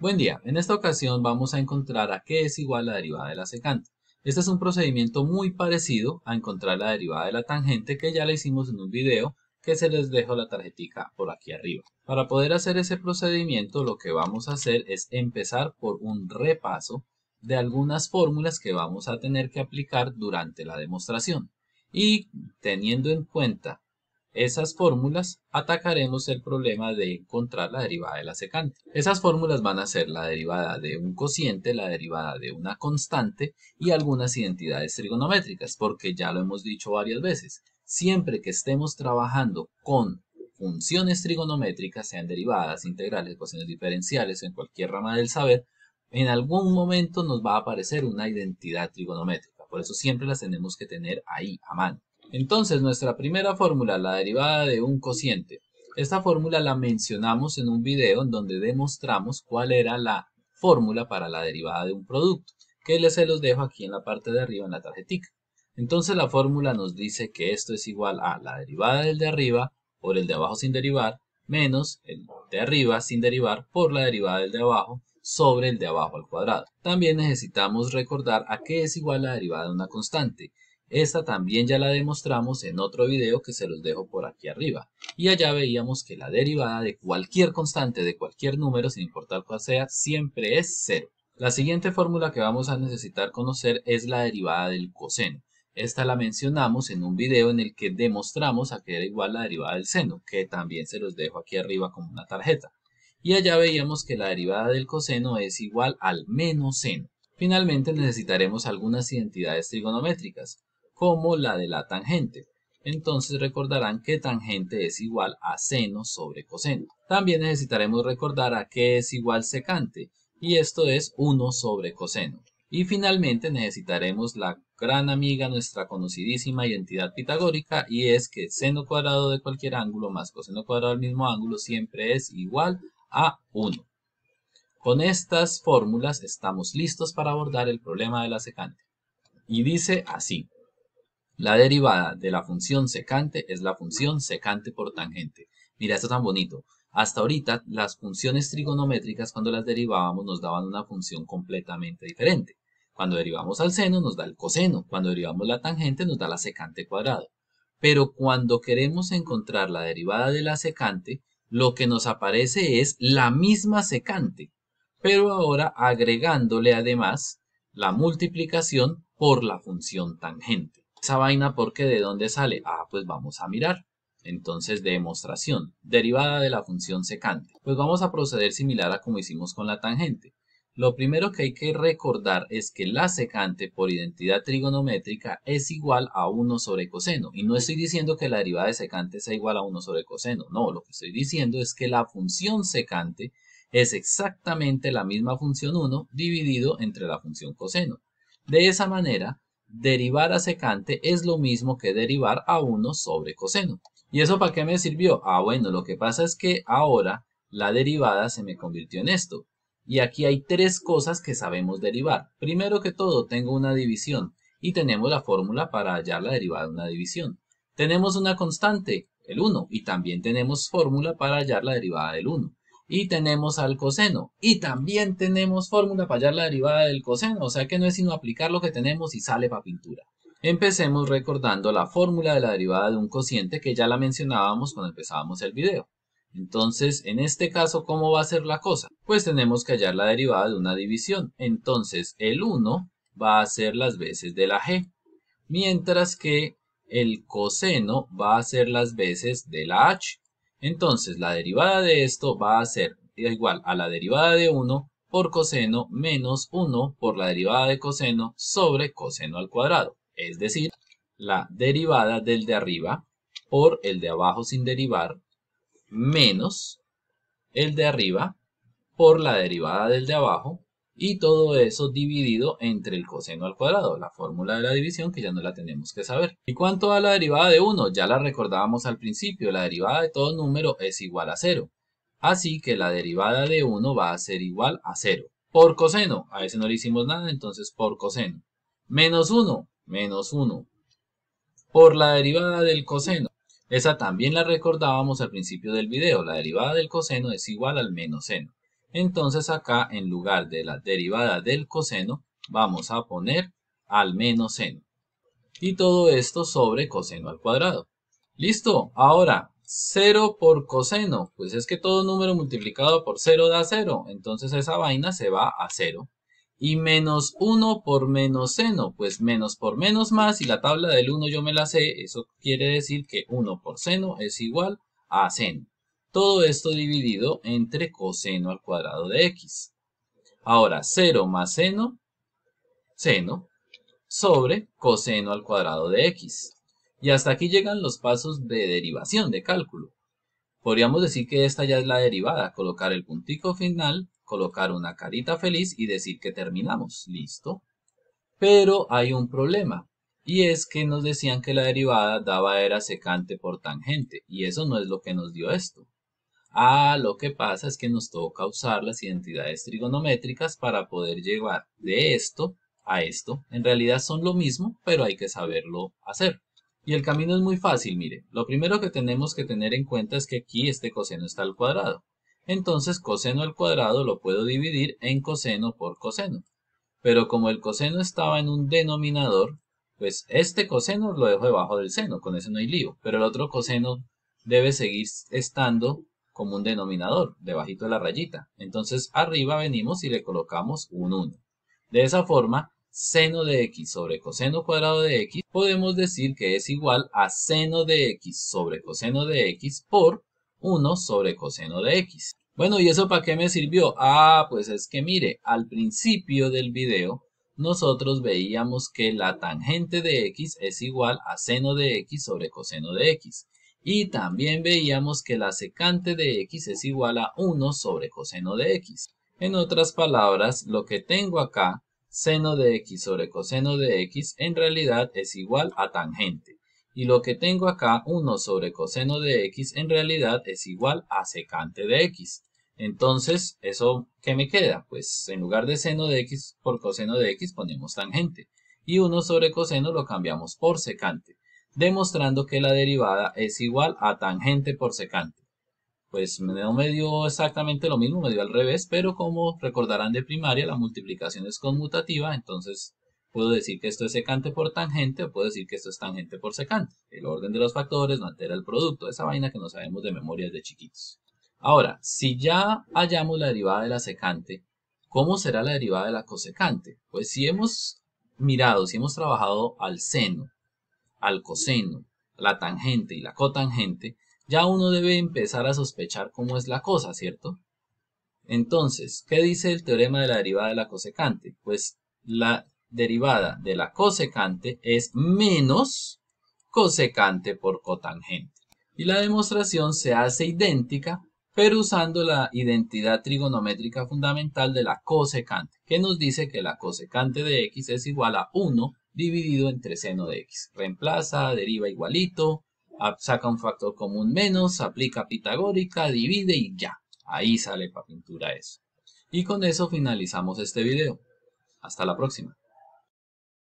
Buen día, en esta ocasión vamos a encontrar a qué es igual la derivada de la secante. Este es un procedimiento muy parecido a encontrar la derivada de la tangente que ya la hicimos en un video que se les dejo la tarjetita por aquí arriba. Para poder hacer ese procedimiento lo que vamos a hacer es empezar por un repaso de algunas fórmulas que vamos a tener que aplicar durante la demostración. Y teniendo en cuenta esas fórmulas, atacaremos el problema de encontrar la derivada de la secante. Esas fórmulas van a ser la derivada de un cociente, la derivada de una constante y algunas identidades trigonométricas, porque ya lo hemos dicho varias veces. Siempre que estemos trabajando con funciones trigonométricas, sean derivadas, integrales, ecuaciones diferenciales, o en cualquier rama del saber, en algún momento nos va a aparecer una identidad trigonométrica. Por eso siempre las tenemos que tener ahí, a mano. Entonces nuestra primera fórmula, la derivada de un cociente. Esta fórmula la mencionamos en un video en donde demostramos cuál era la fórmula para la derivada de un producto, que les se los dejo aquí en la parte de arriba en la tarjetica. Entonces la fórmula nos dice que esto es igual a la derivada del de arriba por el de abajo sin derivar, menos el de arriba sin derivar por la derivada del de abajo sobre el de abajo al cuadrado. También necesitamos recordar a qué es igual la derivada de una constante, esta también ya la demostramos en otro video que se los dejo por aquí arriba. Y allá veíamos que la derivada de cualquier constante de cualquier número, sin importar cuál sea, siempre es cero. La siguiente fórmula que vamos a necesitar conocer es la derivada del coseno. Esta la mencionamos en un video en el que demostramos a que era igual la derivada del seno, que también se los dejo aquí arriba como una tarjeta. Y allá veíamos que la derivada del coseno es igual al menos seno. Finalmente necesitaremos algunas identidades trigonométricas como la de la tangente. Entonces recordarán que tangente es igual a seno sobre coseno. También necesitaremos recordar a qué es igual secante, y esto es 1 sobre coseno. Y finalmente necesitaremos la gran amiga, nuestra conocidísima identidad pitagórica, y es que seno cuadrado de cualquier ángulo más coseno cuadrado del mismo ángulo siempre es igual a 1. Con estas fórmulas estamos listos para abordar el problema de la secante. Y dice así. La derivada de la función secante es la función secante por tangente. Mira, esto tan bonito. Hasta ahorita, las funciones trigonométricas, cuando las derivábamos, nos daban una función completamente diferente. Cuando derivamos al seno, nos da el coseno. Cuando derivamos la tangente, nos da la secante cuadrado. Pero cuando queremos encontrar la derivada de la secante, lo que nos aparece es la misma secante. Pero ahora agregándole además la multiplicación por la función tangente esa vaina porque de dónde sale? Ah, pues vamos a mirar. Entonces, demostración, derivada de la función secante. Pues vamos a proceder similar a como hicimos con la tangente. Lo primero que hay que recordar es que la secante por identidad trigonométrica es igual a 1 sobre coseno. Y no estoy diciendo que la derivada de secante sea igual a 1 sobre coseno. No, lo que estoy diciendo es que la función secante es exactamente la misma función 1 dividido entre la función coseno. De esa manera, Derivar a secante es lo mismo que derivar a 1 sobre coseno. ¿Y eso para qué me sirvió? Ah, bueno, lo que pasa es que ahora la derivada se me convirtió en esto. Y aquí hay tres cosas que sabemos derivar. Primero que todo, tengo una división y tenemos la fórmula para hallar la derivada de una división. Tenemos una constante, el 1, y también tenemos fórmula para hallar la derivada del 1 y tenemos al coseno. Y también tenemos fórmula para hallar la derivada del coseno, o sea que no es sino aplicar lo que tenemos y sale para pintura. Empecemos recordando la fórmula de la derivada de un cociente que ya la mencionábamos cuando empezábamos el video. Entonces, en este caso, ¿cómo va a ser la cosa? Pues tenemos que hallar la derivada de una división. Entonces, el 1 va a ser las veces de la g, mientras que el coseno va a ser las veces de la h. Entonces la derivada de esto va a ser igual a la derivada de 1 por coseno menos 1 por la derivada de coseno sobre coseno al cuadrado. Es decir, la derivada del de arriba por el de abajo sin derivar menos el de arriba por la derivada del de abajo y todo eso dividido entre el coseno al cuadrado, la fórmula de la división que ya no la tenemos que saber. ¿Y cuánto da la derivada de 1? Ya la recordábamos al principio, la derivada de todo número es igual a 0. Así que la derivada de 1 va a ser igual a 0. Por coseno, a ese no le hicimos nada, entonces por coseno. Menos 1, menos 1. Por la derivada del coseno. Esa también la recordábamos al principio del video, la derivada del coseno es igual al menos seno. Entonces acá en lugar de la derivada del coseno vamos a poner al menos seno. Y todo esto sobre coseno al cuadrado. Listo, ahora 0 por coseno, pues es que todo número multiplicado por 0 da 0, entonces esa vaina se va a 0. Y menos 1 por menos seno, pues menos por menos más, y la tabla del 1 yo me la sé, eso quiere decir que 1 por seno es igual a seno. Todo esto dividido entre coseno al cuadrado de x. Ahora, 0 más seno, seno, sobre coseno al cuadrado de x. Y hasta aquí llegan los pasos de derivación de cálculo. Podríamos decir que esta ya es la derivada, colocar el puntico final, colocar una carita feliz y decir que terminamos. Listo. Pero hay un problema, y es que nos decían que la derivada daba era secante por tangente, y eso no es lo que nos dio esto. Ah, lo que pasa es que nos toca usar las identidades trigonométricas para poder llevar de esto a esto. En realidad son lo mismo, pero hay que saberlo hacer. Y el camino es muy fácil, mire. Lo primero que tenemos que tener en cuenta es que aquí este coseno está al cuadrado. Entonces coseno al cuadrado lo puedo dividir en coseno por coseno. Pero como el coseno estaba en un denominador, pues este coseno lo dejo debajo del seno, con ese no hay lío. Pero el otro coseno debe seguir estando como un denominador, debajito de la rayita. Entonces arriba venimos y le colocamos un 1. De esa forma, seno de x sobre coseno cuadrado de x podemos decir que es igual a seno de x sobre coseno de x por 1 sobre coseno de x. Bueno, ¿y eso para qué me sirvió? Ah, pues es que mire, al principio del video nosotros veíamos que la tangente de x es igual a seno de x sobre coseno de x. Y también veíamos que la secante de x es igual a 1 sobre coseno de x. En otras palabras, lo que tengo acá, seno de x sobre coseno de x, en realidad es igual a tangente. Y lo que tengo acá, 1 sobre coseno de x, en realidad es igual a secante de x. Entonces, ¿eso qué me queda? Pues en lugar de seno de x por coseno de x ponemos tangente. Y 1 sobre coseno lo cambiamos por secante demostrando que la derivada es igual a tangente por secante. Pues me dio exactamente lo mismo, me dio al revés, pero como recordarán de primaria, la multiplicación es conmutativa, entonces puedo decir que esto es secante por tangente o puedo decir que esto es tangente por secante. El orden de los factores no altera el producto, esa vaina que no sabemos de memoria desde chiquitos. Ahora, si ya hallamos la derivada de la secante, ¿cómo será la derivada de la cosecante? Pues si hemos mirado, si hemos trabajado al seno al coseno, la tangente y la cotangente, ya uno debe empezar a sospechar cómo es la cosa, ¿cierto? Entonces, ¿qué dice el teorema de la derivada de la cosecante? Pues la derivada de la cosecante es menos cosecante por cotangente. Y la demostración se hace idéntica, pero usando la identidad trigonométrica fundamental de la cosecante, que nos dice que la cosecante de x es igual a 1 dividido entre seno de x. Reemplaza, deriva igualito, saca un factor común menos, aplica pitagórica, divide y ya. Ahí sale para pintura eso. Y con eso finalizamos este video. Hasta la próxima.